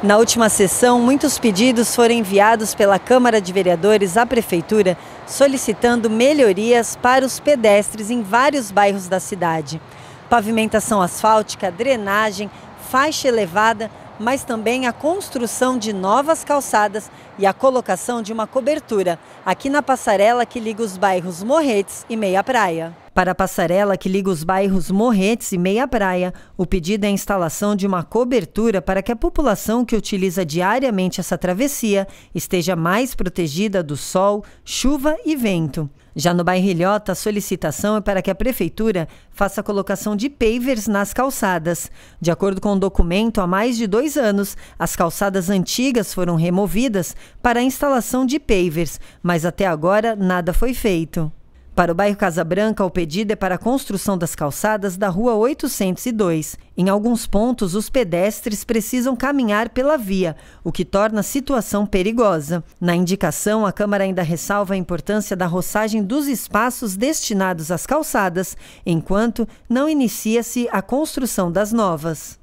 Na última sessão, muitos pedidos foram enviados pela Câmara de Vereadores à Prefeitura solicitando melhorias para os pedestres em vários bairros da cidade. Pavimentação asfáltica, drenagem, faixa elevada, mas também a construção de novas calçadas e a colocação de uma cobertura aqui na passarela que liga os bairros Morretes e Meia Praia. Para a passarela que liga os bairros Morretes e Meia Praia, o pedido é a instalação de uma cobertura para que a população que utiliza diariamente essa travessia esteja mais protegida do sol, chuva e vento. Já no bairro Ilhota, a solicitação é para que a prefeitura faça a colocação de pavers nas calçadas. De acordo com o um documento, há mais de dois anos, as calçadas antigas foram removidas para a instalação de pavers, mas até agora nada foi feito. Para o bairro Casa Branca, o pedido é para a construção das calçadas da Rua 802. Em alguns pontos, os pedestres precisam caminhar pela via, o que torna a situação perigosa. Na indicação, a Câmara ainda ressalva a importância da roçagem dos espaços destinados às calçadas, enquanto não inicia-se a construção das novas.